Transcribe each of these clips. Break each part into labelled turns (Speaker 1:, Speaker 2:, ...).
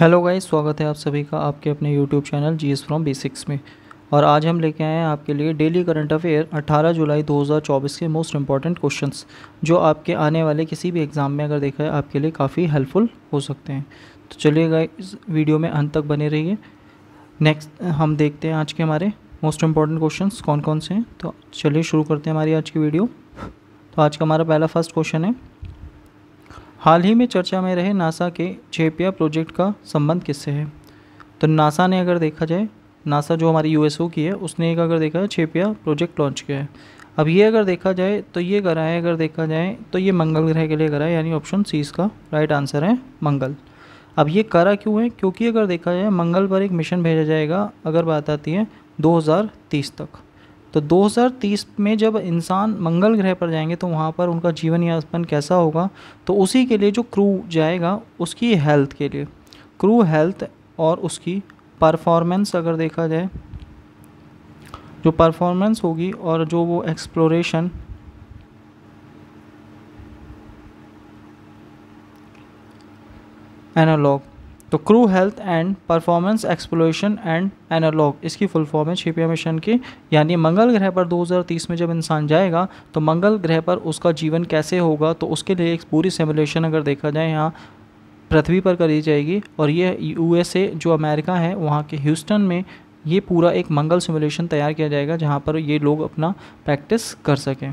Speaker 1: Hello guys स्वागत है आप सभी का आपके अपने YouTube channel G S from basics में और आज हम लेके आए हैं आपके लिए डेली करंट अफेयर 18 जुलाई 2024 के मोस्ट इंपॉर्टेंट क्वेश्चंस जो आपके आने वाले किसी भी एग्ज़ाम में अगर देखा है आपके लिए काफ़ी हेल्पफुल हो सकते हैं तो चलिए गाइस वीडियो में अंत तक बने रहिए नेक्स्ट हम देखते हैं आज के हमारे मोस्ट इम्पॉर्टेंट क्वेश्चन कौन कौन से हैं तो चलिए शुरू करते हैं हमारी आज की वीडियो तो आज का हमारा पहला फर्स्ट क्वेश्चन है हाल ही में चर्चा में रहे नासा के छेपिया प्रोजेक्ट का संबंध किससे है तो नासा ने अगर देखा जाए नासा जो हमारी यूएसओ की है उसने एक अगर देखा है छेपिया प्रोजेक्ट लॉन्च किया है अब ये अगर देखा जाए तो ये करा है अगर देखा जाए तो ये मंगल ग्रह के लिए करा है यानी ऑप्शन सी इसका राइट आंसर है मंगल अब ये करा क्यों है क्योंकि अगर देखा जाए मंगल पर एक मिशन भेजा जाएगा अगर बात आती है 2030 तक तो 2030 में जब इंसान मंगल ग्रह पर जाएंगे तो वहाँ पर उनका जीवन यापन कैसा होगा तो उसी के लिए जो क्रू जाएगा उसकी हेल्थ के लिए क्रू हेल्थ और उसकी परफॉर्मेंस अगर देखा जाए जो परफॉर्मेंस होगी और जो वो एक्सप्लोरेशन एनालॉग तो crew health and performance exploration and analog इसकी फुल फॉर्म है छिपिया मिशन की यानी मंगल ग्रह पर 2030 में जब इंसान जाएगा तो मंगल ग्रह पर उसका जीवन कैसे होगा तो उसके लिए एक पूरी सिमुलेशन अगर देखा जाए यहाँ पृथ्वी पर करी जाएगी और ये यूएसए जो अमेरिका है वहाँ के ह्यूस्टन में ये पूरा एक मंगल सिमुलेशन तैयार किया जाएगा जहाँ पर ये लोग अपना प्रैक्टिस कर सकें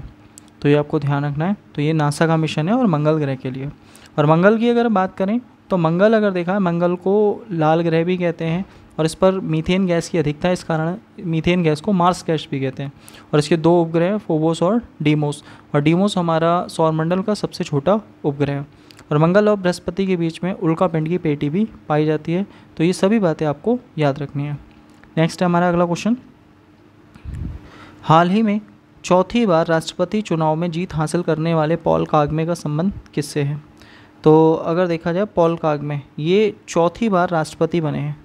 Speaker 1: तो ये आपको ध्यान रखना है तो ये नासा का मिशन है और मंगल ग्रह के लिए और मंगल की अगर बात करें तो मंगल अगर देखा मंगल को लाल ग्रह भी कहते हैं और इस पर मीथेन गैस की अधिकता है इस कारण मीथेन गैस को मार्स गैस भी कहते हैं और इसके दो उपग्रह हैं फोबोस और डीमोस और डीमोस हमारा सौरमंडल का सबसे छोटा उपग्रह है और मंगल और बृहस्पति के बीच में उल्का पिंड की पेटी भी पाई जाती है तो ये सभी बातें आपको याद रखनी है नेक्स्ट है हमारा अगला क्वेश्चन हाल ही में चौथी बार राष्ट्रपति चुनाव में जीत हासिल करने वाले पॉल कागमे का संबंध किससे है तो अगर देखा जाए पॉल काग में ये चौथी बार राष्ट्रपति बने हैं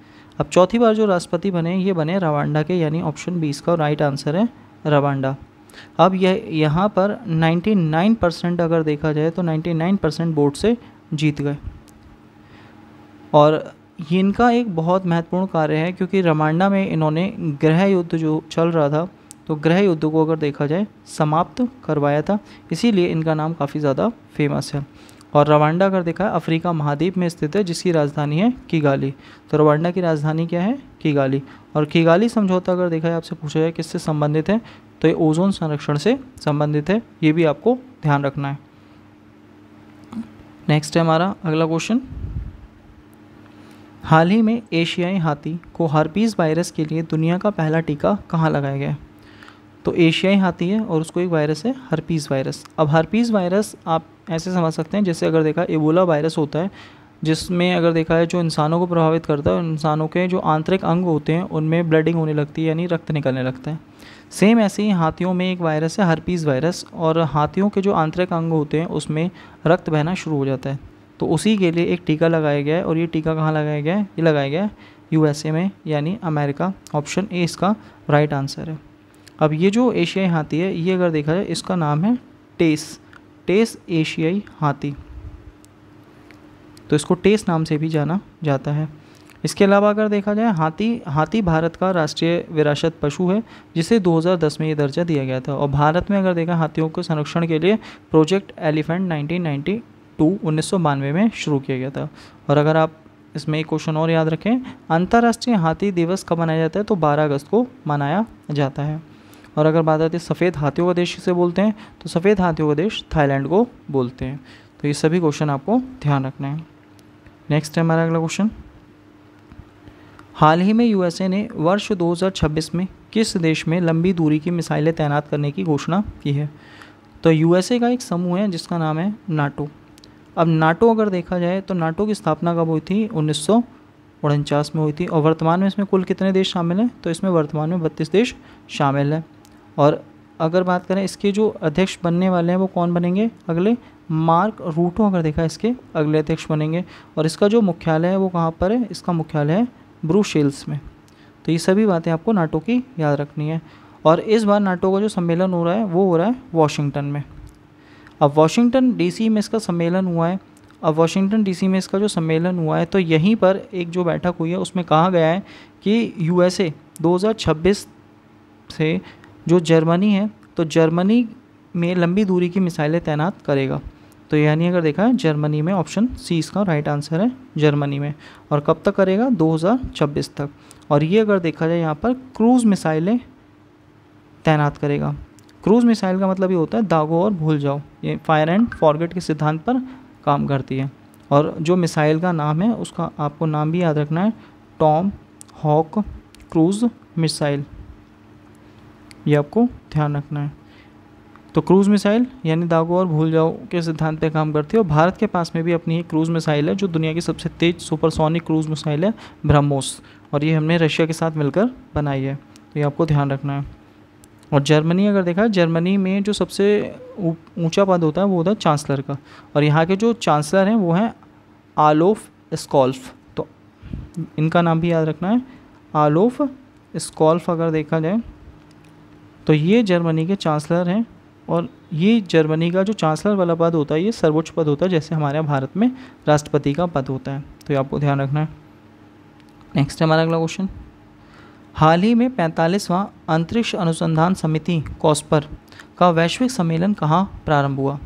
Speaker 1: अब चौथी बार जो राष्ट्रपति बने ये बने रवांडा के यानी ऑप्शन बीस का राइट आंसर है रवांडा अब यह यहाँ पर 99 परसेंट अगर देखा जाए तो 99 परसेंट वोट से जीत गए और इनका एक बहुत महत्वपूर्ण कार्य है क्योंकि रवांडा में इन्होंने गृह युद्ध जो चल रहा था तो गृह युद्ध को अगर देखा जाए समाप्त करवाया था इसीलिए इनका नाम काफ़ी ज़्यादा फेमस है और रवांडा अगर देखा है अफ्रीका महाद्वीप में स्थित है जिसकी राजधानी है किगाली तो रवांडा की राजधानी क्या है किगाली और किगाली समझौता अगर देखा है आपसे पूछा जाए किससे संबंधित है तो ये ओजोन संरक्षण से संबंधित है ये भी आपको ध्यान रखना है नेक्स्ट है हमारा अगला क्वेश्चन हाल ही में एशियाई हाथी को हार्पीज वायरस के लिए दुनिया का पहला टीका कहाँ लगाया गया है तो एशियाई हाथी है और उसको एक वायरस है हरपीज़ वायरस अब हरपीज़ वायरस आप ऐसे समझ सकते हैं जैसे अगर देखा एबोला वायरस होता है जिसमें अगर देखा है जो इंसानों को प्रभावित करता है इंसानों के जो आंतरिक अंग होते हैं उनमें ब्लडिंग होने लगती है यानी रक्त निकलने लगता है सेम ऐसे ही हाथियों में एक वायरस है हरपीज़ वायरस और हाथियों के जो आंतरिक अंग होते हैं उसमें रक्त बहना शुरू हो जाता है तो उसी के लिए एक टीका लगाया गया है और ये टीका कहाँ लगाया गया है ये लगाया गया है यू में यानी अमेरिका ऑप्शन ए इसका राइट आंसर है अब ये जो एशियाई हाथी है ये अगर देखा जाए इसका नाम है टेस टेस एशियाई हाथी तो इसको टेस नाम से भी जाना जाता है इसके अलावा अगर देखा जाए हाथी हाथी भारत का राष्ट्रीय विरासत पशु है जिसे 2010 में ये दर्जा दिया गया था और भारत में अगर देखा हाथियों के संरक्षण के लिए प्रोजेक्ट एलिफेंट 1992 उन्नीस में शुरू किया गया था और अगर आप इसमें एक क्वेश्चन और याद रखें अंतर्राष्ट्रीय हाथी दिवस कब मनाया जाता है तो 12 अगस्त को मनाया जाता है और अगर बात आती है सफ़ेद हाथियों का देश किसे बोलते हैं तो सफ़ेद हाथियों का देश थाईलैंड को बोलते हैं तो ये सभी क्वेश्चन आपको ध्यान रखना है नेक्स्ट है हमारा अगला क्वेश्चन हाल ही में यूएसए ने वर्ष 2026 में किस देश में लंबी दूरी की मिसाइलें तैनात करने की घोषणा की है तो यूएसए का एक समूह है जिसका नाम है नाटो अब नाटो अगर देखा जाए तो नाटो की स्थापना कब हुई थी उन्नीस में हुई थी और वर्तमान में इसमें कुल कितने देश शामिल हैं तो इसमें वर्तमान में बत्तीस देश शामिल हैं और अगर बात करें इसके जो अध्यक्ष बनने वाले हैं वो कौन बनेंगे अगले मार्क रूटो अगर देखा इसके अगले अध्यक्ष बनेंगे और इसका जो मुख्यालय है वो कहाँ पर है इसका मुख्यालय है ब्रूशेल्स में तो ये सभी बातें आपको नाटो की याद रखनी है और इस बार नाटो का जो सम्मेलन हो रहा है वो हो रहा है वॉशिंगटन में अब वॉशिंगटन डीसी में इसका सम्मेलन हुआ है अब वॉशिंगटन डीसी में इसका जो सम्मेलन हुआ है तो यहीं पर एक जो बैठक हुई है उसमें कहा गया है कि यूएसए 2026 से जो जर्मनी है तो जर्मनी में लंबी दूरी की मिसाइलें तैनात करेगा तो यानी अगर देखा है जर्मनी में ऑप्शन सी इसका राइट आंसर है जर्मनी में और कब तक करेगा 2026 तक और ये अगर देखा जाए यहाँ पर क्रूज़ मिसाइलें तैनात करेगा क्रूज़ मिसाइल का मतलब ये होता है दागो और भूल जाओ ये फायर एंड फॉरगेट के सिद्धांत पर काम करती है और जो मिसाइल का नाम है उसका आपको नाम भी याद रखना है टॉम हॉक क्रूज़ मिसाइल ये आपको ध्यान रखना है तो क्रूज़ मिसाइल यानी दागो और भूल जाओ के सिद्धांत पर काम करती है और भारत के पास में भी अपनी एक क्रूज़ मिसाइल है जो दुनिया की सबसे तेज़ सुपरसोनिक क्रूज़ मिसाइल है ब्रह्मोस और ये हमने रशिया के साथ मिलकर बनाई है तो ये आपको ध्यान रखना है और जर्मनी अगर देखा जर्मनी में जो सबसे ऊंचा पद होता है वो होता है चांसलर का और यहाँ के जो चांसलर हैं वो हैं आलोफ स्कॉल्फ तो इनका नाम भी याद रखना है आलोफ स्कॉल्फ अगर देखा जाए तो ये जर्मनी के चांसलर हैं और ये जर्मनी का जो चांसलर वाला पद होता है ये सर्वोच्च पद होता है जैसे हमारे भारत में राष्ट्रपति का पद होता है तो ये आपको ध्यान रखना है नेक्स्ट है हमारा अगला क्वेश्चन हाल ही में पैंतालीसवां अंतरिक्ष अनुसंधान समिति कॉस्पर का वैश्विक सम्मेलन कहाँ प्रारंभ हुआ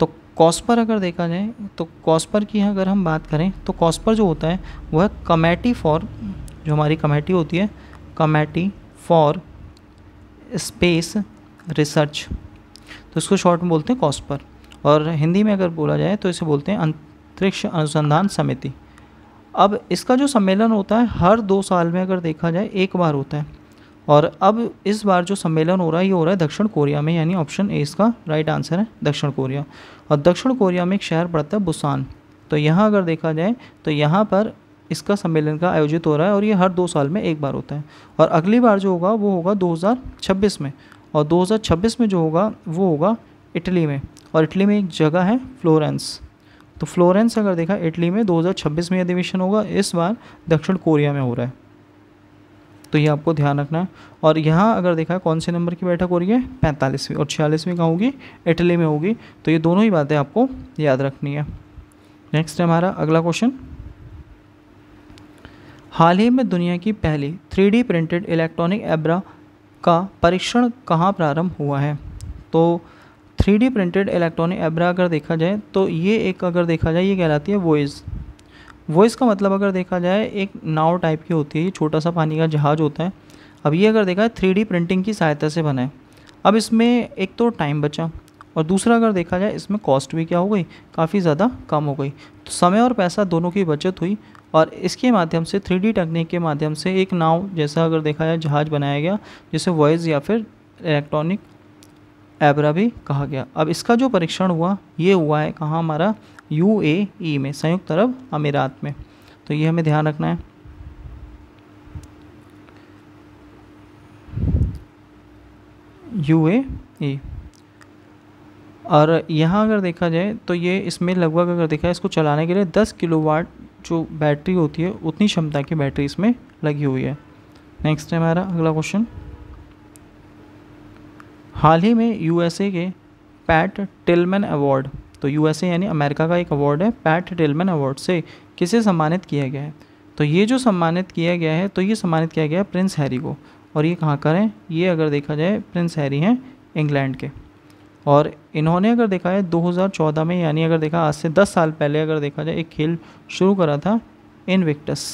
Speaker 1: तो कॉस्पर अगर देखा जाए तो कॉस्पर की अगर हम बात करें तो कॉस्पर जो होता है वह कमेटी फॉर जो हमारी कमेटी होती है कमेटी फॉर स्पेस रिसर्च तो इसको शॉर्ट में बोलते हैं कॉस्पर और हिंदी में अगर बोला जाए तो इसे बोलते हैं अंतरिक्ष अनुसंधान समिति अब इसका जो सम्मेलन होता है हर दो साल में अगर देखा जाए एक बार होता है और अब इस बार जो सम्मेलन हो रहा है ये हो रहा है दक्षिण कोरिया में यानी ऑप्शन ए इसका राइट आंसर है दक्षिण कोरिया और दक्षिण कोरिया में एक शहर पड़ता है बुसान तो यहाँ अगर देखा जाए तो यहाँ पर इसका सम्मेलन का आयोजित हो रहा है और ये हर दो साल में एक बार होता है और अगली बार जो होगा वो होगा 2026 में और 2026 में जो होगा वो होगा इटली में और इटली में एक जगह है फ्लोरेंस तो फ्लोरेंस अगर देखा इटली में 2026 में अधिवेशन होगा इस बार दक्षिण कोरिया में हो रहा है तो ये आपको ध्यान रखना है और यहाँ अगर देखा कौन से नंबर की बैठक हो रही है पैंतालीसवीं और छियालीसवीं कहाँ होगी इटली में होगी तो ये दोनों ही बातें आपको याद रखनी है नेक्स्ट है हमारा अगला क्वेश्चन हाल ही में दुनिया की पहली थ्री प्रिंटेड इलेक्ट्रॉनिक एब्रा का परीक्षण कहाँ प्रारंभ हुआ है तो थ्री प्रिंटेड इलेक्ट्रॉनिक एब्रा अगर देखा जाए तो ये एक अगर देखा जाए ये कहलाती है वॉइस वॉइस का मतलब अगर देखा जाए एक नाव टाइप की होती है छोटा सा पानी का जहाज़ होता है अब ये अगर देखा थ्री डी प्रिंटिंग की सहायता से बना है अब इसमें एक तो टाइम बचा और दूसरा अगर देखा जाए इसमें कॉस्ट भी क्या हो गई काफ़ी ज़्यादा कम हो गई तो समय और पैसा दोनों की बचत हुई और इसके माध्यम से थ्री तकनीक के माध्यम से एक नाव जैसा अगर देखा जाए जहाज़ बनाया गया जिसे वॉइस या फिर इलेक्ट्रॉनिक एबरा भी कहा गया अब इसका जो परीक्षण हुआ ये हुआ है कहाँ हमारा यू ए e में संयुक्त अरब अमीरात में तो ये हमें ध्यान रखना है यू ए e। और यहाँ अगर देखा जाए तो ये इसमें लगभग अगर देखा है इसको चलाने के लिए 10 किलोवाट जो बैटरी होती है उतनी क्षमता की बैटरी इसमें लगी हुई है नेक्स्ट है हमारा अगला क्वेश्चन हाल ही में यूएसए के पैट टेलमैन अवार्ड तो यूएसए यानी अमेरिका का एक अवार्ड है पैट टेलमैन अवार्ड से किसे सम्मानित किया गया है तो ये जो सम्मानित किया गया है तो ये सम्मानित किया गया है प्रिंस हैरी को और ये कहाँ करें ये अगर देखा जाए प्रिंस हैरी हैं इंग्लैंड के और इन्होंने अगर देखा है 2014 में यानी अगर देखा आज से 10 साल पहले अगर देखा जाए एक खेल शुरू करा था इनविक्टस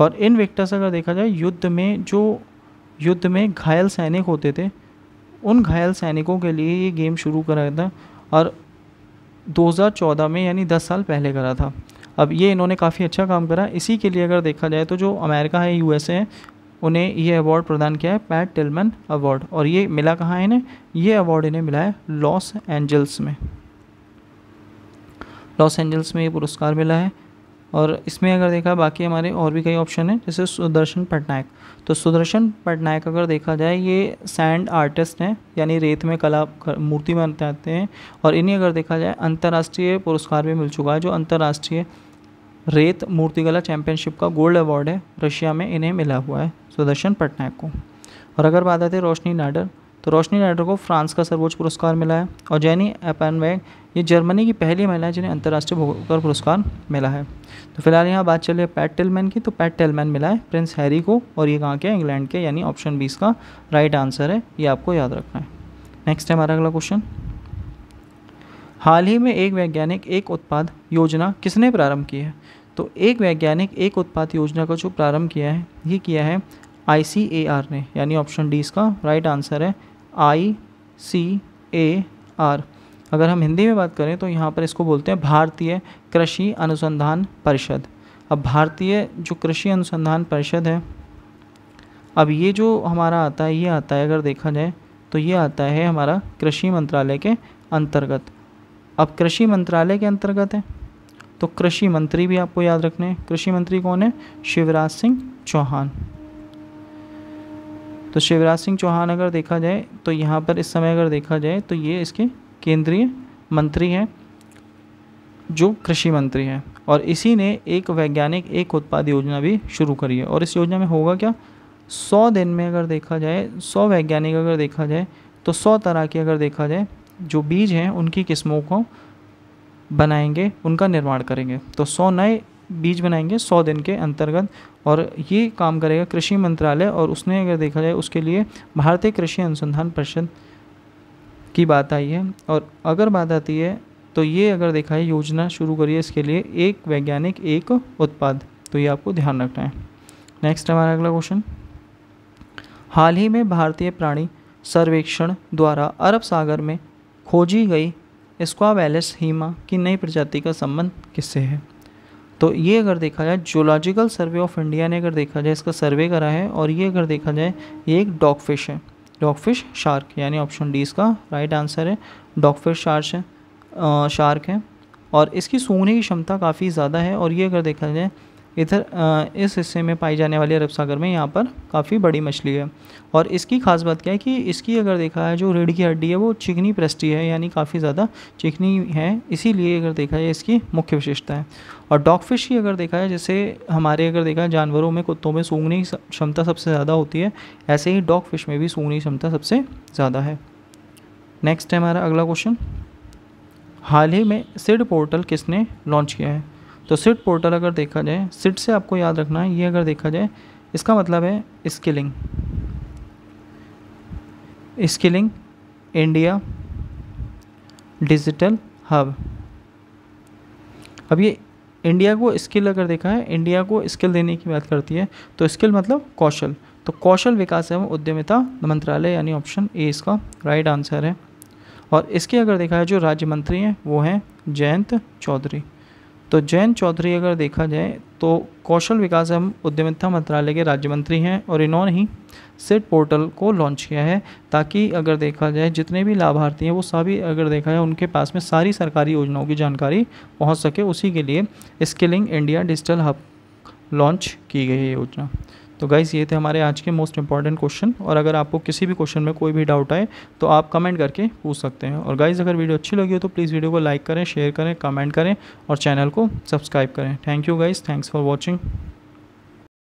Speaker 1: और इनविक्टस अगर देखा जाए युद्ध में जो युद्ध में घायल सैनिक होते थे उन घायल सैनिकों के लिए ये गेम शुरू करा था और 2014 में यानी 10 साल पहले करा था अब ये इन्होंने काफ़ी अच्छा काम करा इसी के लिए अगर देखा जाए तो जो अमेरिका है यूएसए है उन्हें ये अवार्ड प्रदान किया है पैट टिलमन अवार्ड और ये मिला कहाँ इन्हें ये अवार्ड इन्हें मिला है लॉस एंजल्स में लॉस एंजल्स में ये पुरस्कार मिला है और इसमें अगर देखा बाकी हमारे और भी कई ऑप्शन हैं जैसे सुदर्शन पटनायक तो सुदर्शन पटनायक अगर देखा जाए ये सैंड आर्टिस्ट हैं यानी रेत में कला मूर्ति बनाते हैं और इन्हें अगर देखा जाए अंतर्राष्ट्रीय पुरस्कार भी मिल चुका है जो अंतर्राष्ट्रीय रेत मूर्तिकला चैंपियनशिप का गोल्ड अवार्ड है रशिया में इन्हें मिला हुआ है सुदर्शन पटनायक को और अगर बात आती है रोशनी नाडर तो रोशनी नाडर को फ्रांस का सर्वोच्च पुरस्कार मिला है और जैनी एपनवैग ये जर्मनी की पहली महिला है जिन्हें अंतर्राष्ट्रीय भोकर पुरस्कार मिला है तो फिलहाल यहाँ बात चल रही है पैट टेलमैन की तो पैट टेलमैन मिला है प्रिंस हैरी को और ये कहाँ के इंग्लैंड के यानी ऑप्शन बीस का राइट आंसर है ये आपको याद रखना है नेक्स्ट है हमारा अगला क्वेश्चन हाल ही में एक वैज्ञानिक एक उत्पाद योजना किसने प्रारंभ की है तो एक वैज्ञानिक एक उत्पाद योजना का जो प्रारंभ किया है ये किया है आई सी ए आर ने यानी ऑप्शन डी इसका राइट आंसर है आई सी ए आर अगर हम हिंदी में बात करें तो यहाँ पर इसको बोलते हैं भारतीय कृषि अनुसंधान परिषद अब भारतीय जो कृषि अनुसंधान परिषद है अब ये जो हमारा आता है ये आता है अगर देखा जाए तो ये आता है हमारा कृषि मंत्रालय के अंतर्गत अब कृषि मंत्रालय के अंतर्गत है तो कृषि मंत्री भी आपको याद रखने हैं कृषि मंत्री कौन है शिवराज सिंह चौहान तो शिवराज सिंह चौहान अगर देखा जाए तो यहाँ पर इस समय अगर देखा जाए तो ये इसके केंद्रीय मंत्री हैं जो कृषि मंत्री हैं और इसी ने एक वैज्ञानिक एक उत्पाद योजना भी शुरू करी है और इस योजना में होगा क्या सौ दिन में अगर देखा जाए सौ वैज्ञानिक अगर देखा जाए तो सौ तरह की अगर देखा जाए जो बीज हैं उनकी किस्मों को बनाएंगे उनका निर्माण करेंगे तो सौ नए बीज बनाएंगे सौ दिन के अंतर्गत और ये काम करेगा कृषि मंत्रालय और उसने अगर देखा जाए उसके लिए भारतीय कृषि अनुसंधान परिषद की बात आई है और अगर बात आती है तो ये अगर देखा है योजना शुरू करिए इसके लिए एक वैज्ञानिक एक उत्पाद तो ये आपको ध्यान रखना है नेक्स्ट हमारा अगला क्वेश्चन हाल ही में भारतीय प्राणी सर्वेक्षण द्वारा अरब सागर में खोजी गई स्क्वावेलिस हीमा की नई प्रजाति का संबंध किससे है तो ये अगर देखा जाए जोलॉजिकल सर्वे ऑफ इंडिया ने अगर देखा जाए इसका सर्वे करा है और ये अगर देखा जाए ये एक डॉग फिश है डॉग फिश शार्क यानी ऑप्शन डी इसका राइट आंसर है डॉग फिश शार्क है शार्क है और इसकी सूंघने की क्षमता काफ़ी ज़्यादा है और ये अगर देखा जाए इधर इस हिस्से में पाई जाने वाली अरब सागर में यहाँ पर काफ़ी बड़ी मछली है और इसकी खास बात क्या है कि इसकी अगर देखा है जो रीढ़ की हड्डी है वो चिकनी प्रस्टी है यानी काफ़ी ज़्यादा चिकनी है इसीलिए अगर देखा जाए इसकी मुख्य विशेषता है और डॉग फिश की अगर देखा जाए जैसे हमारे अगर देखा जाए जानवरों में कुत्तों में सूंघने की क्षमता सबसे ज़्यादा होती है ऐसे ही डॉग फिश में भी सूंघने की क्षमता सबसे ज़्यादा है नेक्स्ट है हमारा अगला क्वेश्चन हाल ही में सिड पोर्टल किसने लॉन्च किया है तो सिट पोर्टल अगर देखा जाए सिट से आपको याद रखना है ये अगर देखा जाए इसका मतलब है skilling skilling India digital hub अब ये इंडिया को स्किल अगर देखा है इंडिया को स्किल देने की बात करती है तो स्किल मतलब कौशल तो कौशल विकास एवं उद्यमिता मंत्रालय यानी ऑप्शन ए इसका राइट आंसर है और इसके अगर देखा है जो राज्य मंत्री हैं वो हैं जयंत चौधरी तो जयंत चौधरी अगर देखा जाए तो कौशल विकास एवं उद्यमिता मंत्रालय के राज्य मंत्री हैं और इन्होंने ही सेट पोर्टल को लॉन्च किया है ताकि अगर देखा जाए जितने भी लाभार्थी हैं वो सभी अगर देखा जाए उनके पास में सारी सरकारी योजनाओं की जानकारी पहुंच सके उसी के लिए skilling India digital hub launch की गई है योजना तो गाइज़ ये थे हमारे आज के मोस्ट इंपॉर्टेंट क्वेश्चन और अगर आपको किसी भी क्वेश्चन में कोई भी डाउट आए तो आप कमेंट करके पूछ सकते हैं और गाइज़ अगर वीडियो अच्छी लगी हो तो प्लीज़ वीडियो को लाइक करें शेयर करें कमेंट करें और चैनल को सब्सक्राइब करें thank you guys thanks for watching